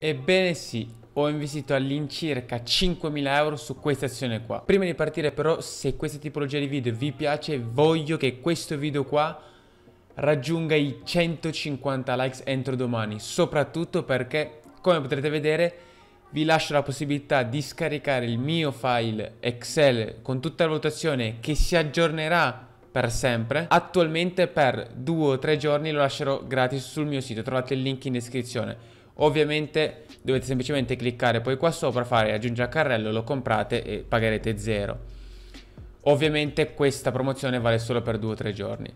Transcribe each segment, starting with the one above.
Ebbene sì, ho investito all'incirca 5.000 euro su questa azione qua. Prima di partire però, se questa tipologia di video vi piace, voglio che questo video qua raggiunga i 150 likes entro domani. Soprattutto perché, come potrete vedere, vi lascio la possibilità di scaricare il mio file Excel con tutta la valutazione che si aggiornerà per sempre. Attualmente per due o tre giorni lo lascerò gratis sul mio sito, trovate il link in descrizione. Ovviamente dovete semplicemente cliccare poi qua sopra, fare aggiungere al carrello, lo comprate e pagherete zero Ovviamente questa promozione vale solo per due o tre giorni.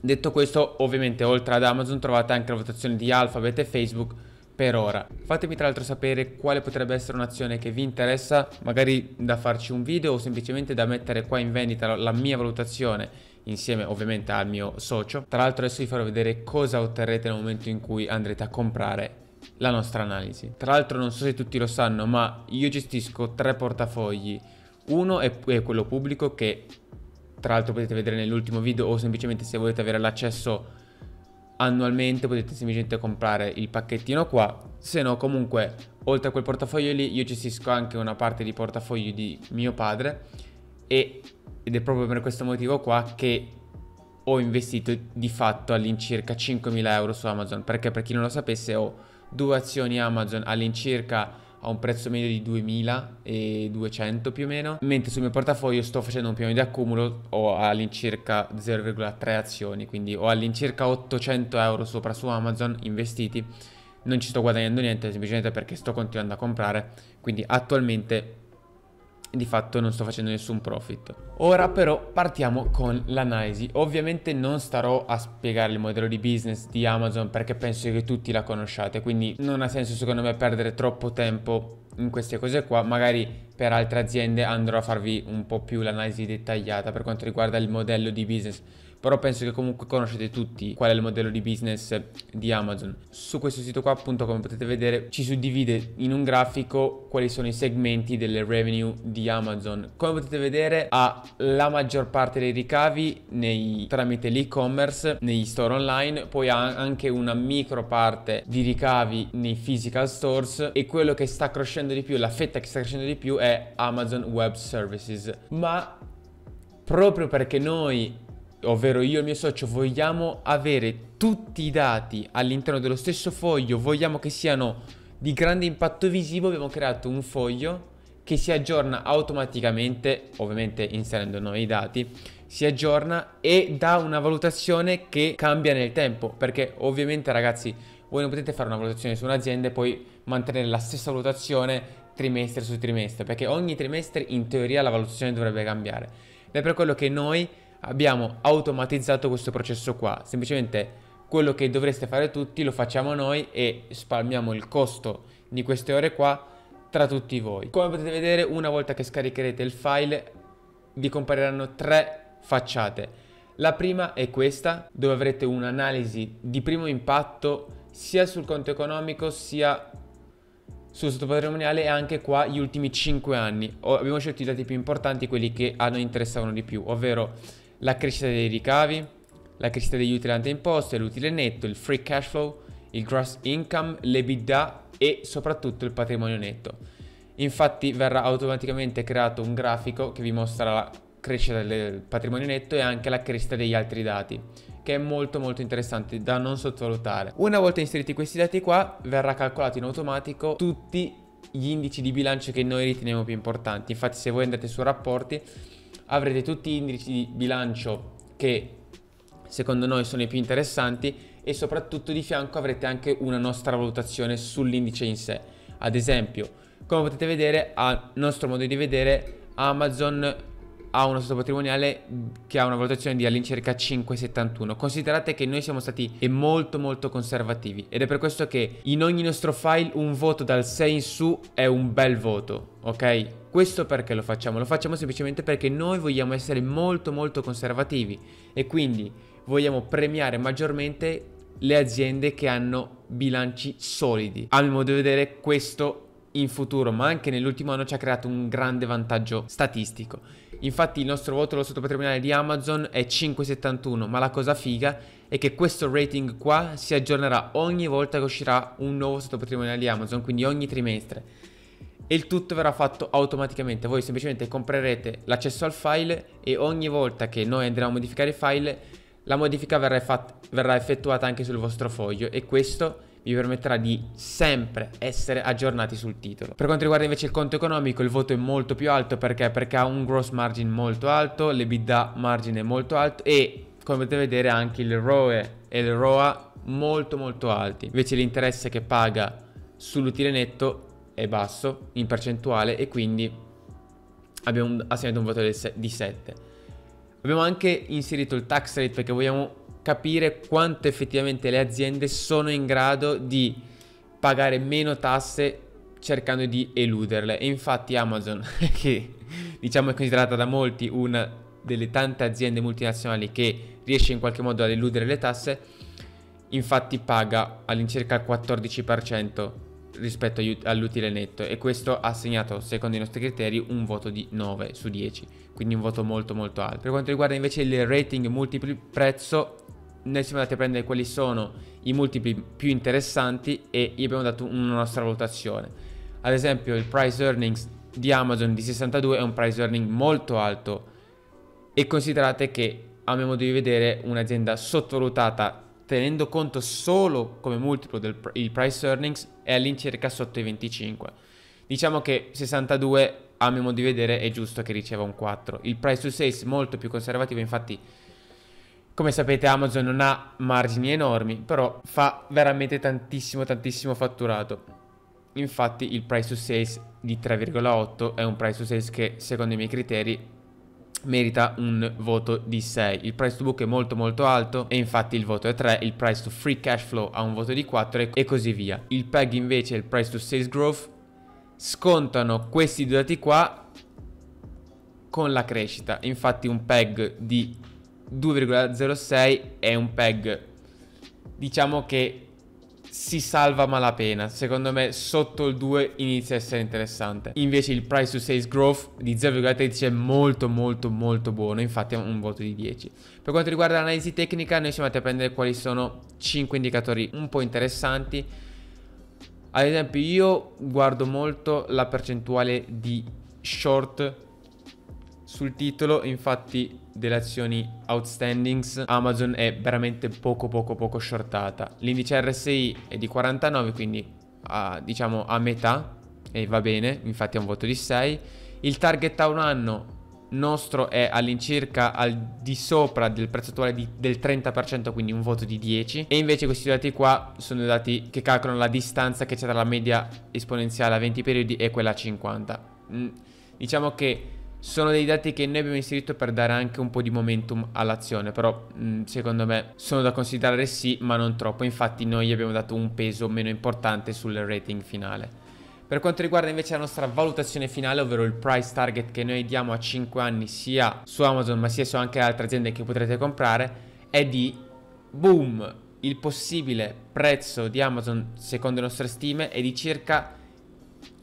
Detto questo, ovviamente oltre ad Amazon trovate anche la votazione di Alphabet e Facebook per ora. Fatemi tra l'altro sapere quale potrebbe essere un'azione che vi interessa, magari da farci un video o semplicemente da mettere qua in vendita la mia valutazione insieme ovviamente al mio socio. Tra l'altro adesso vi farò vedere cosa otterrete nel momento in cui andrete a comprare la nostra analisi. Tra l'altro non so se tutti lo sanno, ma io gestisco tre portafogli. Uno è, è quello pubblico che tra l'altro potete vedere nell'ultimo video o semplicemente se volete avere l'accesso annualmente potete semplicemente comprare il pacchettino qua, se no comunque oltre a quel portafoglio lì io gestisco anche una parte di portafoglio di mio padre e, ed è proprio per questo motivo qua che ho investito di fatto all'incirca 5.000 euro su Amazon perché per chi non lo sapesse ho due azioni Amazon all'incirca a un prezzo medio di 2200 più o meno, mentre sul mio portafoglio sto facendo un piano di accumulo, ho all'incirca 0,3 azioni, quindi ho all'incirca 800 euro sopra su Amazon investiti, non ci sto guadagnando niente semplicemente perché sto continuando a comprare, quindi attualmente di fatto non sto facendo nessun profit. Ora però partiamo con l'analisi. Ovviamente non starò a spiegare il modello di business di Amazon perché penso che tutti la conosciate, quindi non ha senso secondo me perdere troppo tempo in queste cose qua, magari per altre aziende andrò a farvi un po' più l'analisi dettagliata per quanto riguarda il modello di business però penso che comunque conoscete tutti qual è il modello di business di Amazon. Su questo sito qua appunto come potete vedere ci suddivide in un grafico quali sono i segmenti delle revenue di Amazon. Come potete vedere ha la maggior parte dei ricavi nei, tramite l'e-commerce, negli store online, poi ha anche una micro parte di ricavi nei physical stores e quello che sta crescendo di più, la fetta che sta crescendo di più è Amazon Web Services. Ma proprio perché noi ovvero io e il mio socio vogliamo avere tutti i dati all'interno dello stesso foglio, vogliamo che siano di grande impatto visivo, abbiamo creato un foglio che si aggiorna automaticamente, ovviamente inserendo noi i dati, si aggiorna e dà una valutazione che cambia nel tempo, perché ovviamente ragazzi voi non potete fare una valutazione su un'azienda e poi mantenere la stessa valutazione trimestre su trimestre, perché ogni trimestre in teoria la valutazione dovrebbe cambiare. Ed è per quello che noi abbiamo automatizzato questo processo qua. Semplicemente quello che dovreste fare tutti lo facciamo noi e spalmiamo il costo di queste ore qua tra tutti voi. Come potete vedere una volta che scaricherete il file vi compariranno tre facciate. La prima è questa dove avrete un'analisi di primo impatto sia sul conto economico sia sul sottopatrimoniale e anche qua gli ultimi 5 anni. O abbiamo scelto i dati più importanti, quelli che a noi interessavano di più, ovvero la crescita dei ricavi, la crescita degli utili ante imposte, l'utile netto, il free cash flow, il gross income, l'EBITDA e soprattutto il patrimonio netto. Infatti verrà automaticamente creato un grafico che vi mostra la crescita del patrimonio netto e anche la crescita degli altri dati che è molto molto interessante da non sottovalutare. Una volta inseriti questi dati qua verrà calcolato in automatico tutti gli indici di bilancio che noi riteniamo più importanti. Infatti se voi andate su rapporti avrete tutti gli indici di bilancio che secondo noi sono i più interessanti e soprattutto di fianco avrete anche una nostra valutazione sull'indice in sé. Ad esempio, come potete vedere, a nostro modo di vedere, Amazon ha uno stato patrimoniale che ha una valutazione di all'incirca 5,71. Considerate che noi siamo stati molto molto conservativi ed è per questo che in ogni nostro file un voto dal 6 in su è un bel voto, ok? Questo perché lo facciamo? Lo facciamo semplicemente perché noi vogliamo essere molto molto conservativi e quindi vogliamo premiare maggiormente le aziende che hanno bilanci solidi. A mio modo di vedere questo in futuro, ma anche nell'ultimo anno ci ha creato un grande vantaggio statistico. Infatti il nostro voto lo sottopatrimoniale di Amazon è 5,71, ma la cosa figa è che questo rating qua si aggiornerà ogni volta che uscirà un nuovo sottopatrimoniale di Amazon, quindi ogni trimestre e il tutto verrà fatto automaticamente. Voi semplicemente comprerete l'accesso al file e ogni volta che noi andremo a modificare il file la modifica verrà, fatta, verrà effettuata anche sul vostro foglio e questo vi permetterà di sempre essere aggiornati sul titolo. Per quanto riguarda invece il conto economico, il voto è molto più alto perché, perché ha un gross margin molto alto, l'EBITDA margin è molto alto e come potete vedere anche il ROE e il ROA molto molto alti. Invece l'interesse che paga sull'utile netto è basso in percentuale e quindi abbiamo assegnato un voto di 7. Abbiamo anche inserito il tax rate perché vogliamo capire quanto effettivamente le aziende sono in grado di pagare meno tasse cercando di eluderle. E infatti Amazon, che diciamo è considerata da molti una delle tante aziende multinazionali che riesce in qualche modo ad eludere le tasse, infatti paga all'incirca il 14% rispetto all'utile netto e questo ha segnato secondo i nostri criteri un voto di 9 su 10 quindi un voto molto molto alto per quanto riguarda invece il rating multipli prezzo noi siamo andati a prendere quali sono i multipli più interessanti e gli abbiamo dato una nostra valutazione ad esempio il price earnings di Amazon di 62 è un price earning molto alto e considerate che a mio modo di vedere un'azienda sottovalutata tenendo conto solo come multiplo del price earnings, è all'incirca sotto i 25. Diciamo che 62, a mio modo di vedere, è giusto che riceva un 4. Il price to sales è molto più conservativo, infatti, come sapete, Amazon non ha margini enormi, però fa veramente tantissimo, tantissimo fatturato. Infatti, il price to sales di 3,8 è un price to sales che, secondo i miei criteri, merita un voto di 6. Il price to book è molto molto alto e infatti il voto è 3, il price to free cash flow ha un voto di 4 e così via. Il PEG invece, e il price to sales growth, scontano questi due dati qua con la crescita. Infatti un PEG di 2,06 è un PEG diciamo che si salva malapena. Secondo me sotto il 2 inizia a essere interessante. Invece il price to sales growth di 0,13 è molto molto molto buono, infatti è un voto di 10. Per quanto riguarda l'analisi tecnica, noi siamo andati a prendere quali sono 5 indicatori un po' interessanti. Ad esempio, io guardo molto la percentuale di short sul titolo, infatti delle azioni outstandings, Amazon è veramente poco poco poco shortata. L'indice RSI è di 49, quindi a, diciamo a metà e va bene, infatti è un voto di 6. Il target a un anno nostro è all'incirca al di sopra del prezzo attuale di, del 30%, quindi un voto di 10. E invece questi dati qua sono dati che calcolano la distanza che c'è tra la media esponenziale a 20 periodi e quella a 50. Mm, diciamo che sono dei dati che noi abbiamo inserito per dare anche un po' di momentum all'azione, però mm, secondo me sono da considerare sì, ma non troppo. Infatti noi abbiamo dato un peso meno importante sul rating finale. Per quanto riguarda invece la nostra valutazione finale, ovvero il price target che noi diamo a 5 anni sia su Amazon ma sia su anche altre aziende che potrete comprare, è di boom, il possibile prezzo di Amazon secondo le nostre stime è di circa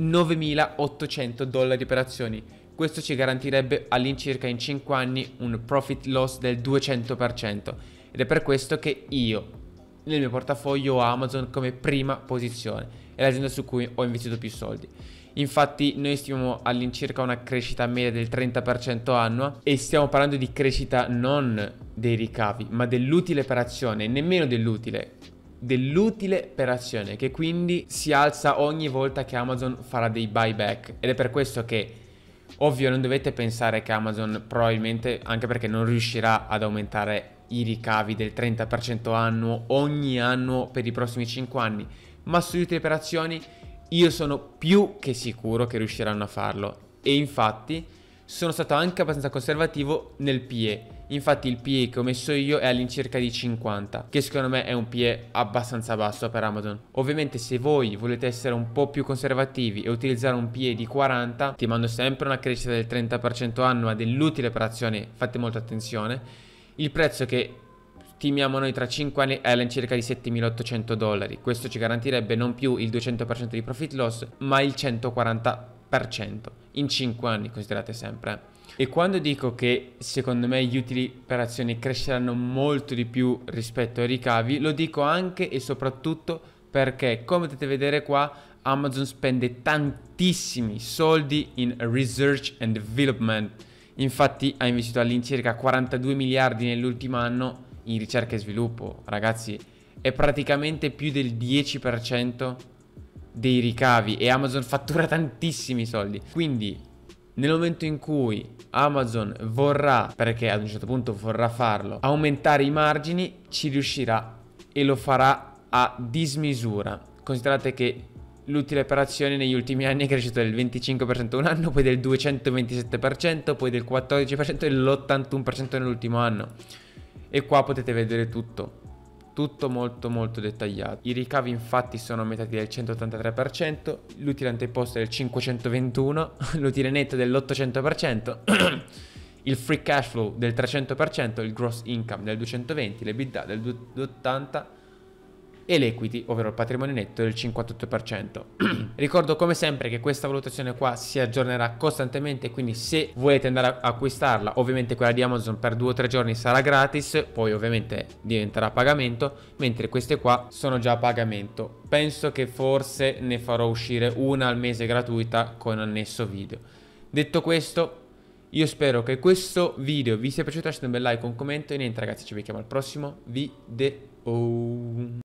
9.800 dollari per azioni questo ci garantirebbe all'incirca in 5 anni un profit loss del 200% ed è per questo che io nel mio portafoglio ho Amazon come prima posizione, è l'azienda su cui ho investito più soldi. Infatti noi stiamo all'incirca una crescita media del 30% annua e stiamo parlando di crescita non dei ricavi, ma dell'utile per azione, nemmeno dell'utile, dell'utile per azione che quindi si alza ogni volta che Amazon farà dei buyback ed è per questo che Ovvio non dovete pensare che Amazon probabilmente, anche perché non riuscirà ad aumentare i ricavi del 30% annuo ogni anno per i prossimi 5 anni, ma sugli utili per azioni io sono più che sicuro che riusciranno a farlo e infatti sono stato anche abbastanza conservativo nel PE Infatti il PE che ho messo io è all'incirca di 50, che secondo me è un PE abbastanza basso per Amazon. Ovviamente se voi volete essere un po' più conservativi e utilizzare un PE di 40, ti mando sempre una crescita del 30% annua dell'utile per azione, fate molta attenzione. Il prezzo che stimiamo noi tra 5 anni è all'incirca di 7.800 dollari. Questo ci garantirebbe non più il 200% di profit loss, ma il 140% in 5 anni, considerate sempre. E quando dico che secondo me gli utili per azioni cresceranno molto di più rispetto ai ricavi, lo dico anche e soprattutto perché, come potete vedere qua, Amazon spende tantissimi soldi in research and development. Infatti ha investito all'incirca 42 miliardi nell'ultimo anno in ricerca e sviluppo, ragazzi, è praticamente più del 10% dei ricavi e Amazon fattura tantissimi soldi. Quindi nel momento in cui Amazon vorrà, perché ad un certo punto vorrà farlo, aumentare i margini, ci riuscirà e lo farà a dismisura. Considerate che l'utile per azioni negli ultimi anni è cresciuto del 25% un anno, poi del 227%, poi del 14% e dell'81% nell'ultimo anno. E qua potete vedere tutto tutto molto molto dettagliato. I ricavi infatti sono aumentati del 183%, l'utile anteposto del 521%, l'utile netto dell'800%, il free cash flow del 300%, il gross income del 220%, l'EBITDA del 280%, e l'equity, ovvero il patrimonio netto, del 58%. Ricordo come sempre che questa valutazione qua si aggiornerà costantemente, quindi se volete andare a acquistarla, ovviamente quella di Amazon per 2 o 3 giorni sarà gratis, poi ovviamente diventerà a pagamento, mentre queste qua sono già a pagamento. Penso che forse ne farò uscire una al mese gratuita con annesso video. Detto questo, io spero che questo video vi sia piaciuto, lasciate un bel like, un commento e niente ragazzi, ci vediamo al prossimo video.